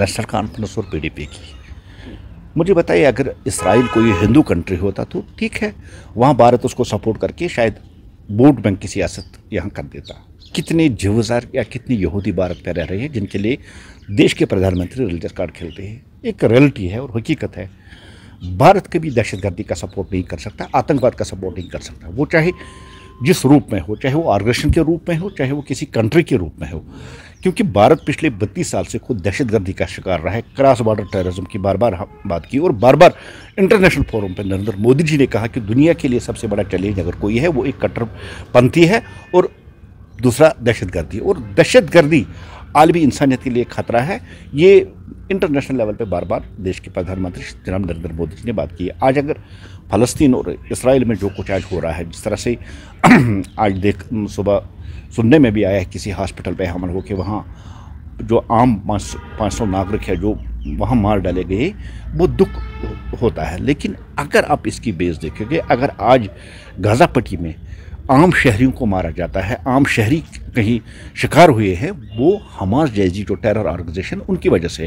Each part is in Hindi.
नेशनल कॉन्फ्रेंस और पीडीपी की मुझे बताइए अगर इसराइल कोई हिंदू कंट्री होता तो ठीक है वहाँ भारत उसको सपोर्ट करके शायद वोट बैंक की सियासत यहाँ कर देता कितने जवजार या कितनी यहूदी भारत में रह रहे हैं जिनके लिए देश के प्रधानमंत्री रिलीजस कार्ड खेलते हैं एक रियलिटी है और हकीकत है भारत कभी दहशतगर्दी का सपोर्ट नहीं कर सकता आतंकवाद का सपोर्ट नहीं कर सकता वो चाहे जिस रूप में हो चाहे वो ऑर्गेनाइजेशन के रूप में हो चाहे वो किसी कंट्री के रूप में हो क्योंकि भारत पिछले बत्तीस साल से खुद दहशतगर्दी का शिकार रहा है क्रॉस बॉर्डर टेररिज्म की बार बार बात की और बार बार इंटरनेशनल फोरम पर नरेंद्र मोदी जी ने कहा कि दुनिया के लिए सबसे बड़ा चैलेंज अगर कोई है वो एक कट्टरपंथी है और दूसरा दहशतगर्दी और दहशतगर्दी आलमी इंसानियत के लिए खतरा है ये इंटरनेशनल लेवल पे बार बार देश के प्रधानमंत्री जनाब नरेंद्र मोदी जी ने बात की आज अगर फ़लस्तीन और इसराइल में जो कुछ आज हो रहा है जिस तरह से आज देख सुबह सुनने में भी आया है किसी हॉस्पिटल पे हमल हो के वहाँ जो आम पाँच सौ नागरिक है जो वहाँ मार डाले गए वो दुख होता है लेकिन अगर आप इसकी बेस देखेंगे अगर आज गाज़ा पट्टी में आम शहरियों को मारा जाता है आम शहरी कहीं शिकार हुए हैं वो हमास जैसी जो टेरर ऑर्गेनाइजेशन उनकी वजह से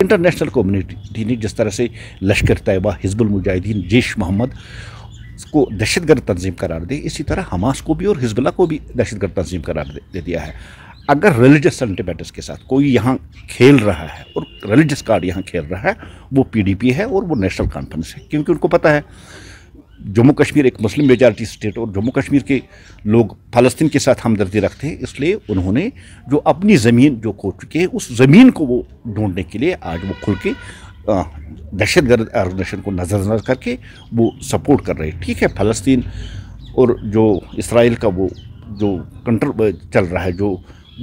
इंटरनेशनल कम्युनिटी ने जिस तरह से लश्कर तयबा हिजबुल मुजाहिदीन जैश मोहम्मद को दहशत गर्द तंजीम करार दे इसी तरह हमास को भी और हिजबला को भी दहशत गर्द तंजीम करार दे, दे दिया है अगर रिलीजस सेंटिमेंट्स के साथ कोई यहाँ खेल रहा है और रिलीजस कार्ड यहाँ खेल रहा है वो पीडीपी है और वो नेशनल कॉन्फ्रेंस है क्योंकि उनको पता है जम्मू कश्मीर एक मुस्लिम मेजॉरिटी स्टेट और जम्मू कश्मीर के लोग फ़लस्तीन के साथ हमदर्दी रखते हैं इसलिए उन्होंने जो अपनी ज़मीन जो खो चुकी है उस ज़मीन को वो ढूंढने के लिए आज वो खुल के दहशत गर्द ऑर्गेनाइजेशन को नज़रअंदाज करके वो सपोर्ट कर रहे हैं ठीक है फ़लस्तीन और जो इसराइल का वो जो कंट्रोल चल रहा है जो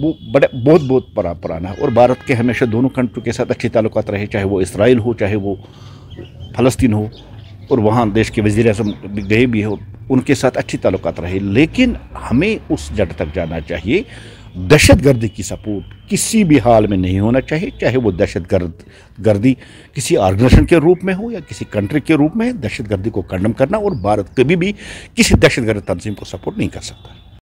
वो बड़े बहुत बहुत पुरा पुराना है और भारत के हमेशा दोनों कंट्री के साथ अच्छे ताल्लुक रहे चाहे वो इसराइल हो चाहे वो फ़लस्तीन हो और वहाँ देश के वज़ी अजम गए भी हो उनके साथ अच्छे ताल्लुक रहे लेकिन हमें उस जड़ तक जाना चाहिए दहशत गर्दी की सपोर्ट किसी भी हाल में नहीं होना चाहिए चाहे वो दहशत गर्द गर्दी किसी ऑर्गेनाइजेशन के रूप में हो या किसी कंट्री के रूप में दहशत गर्दी को कंडम करना और भारत कभी भी किसी दहशत गर्द तंजीम को सपोर्ट नहीं कर सकता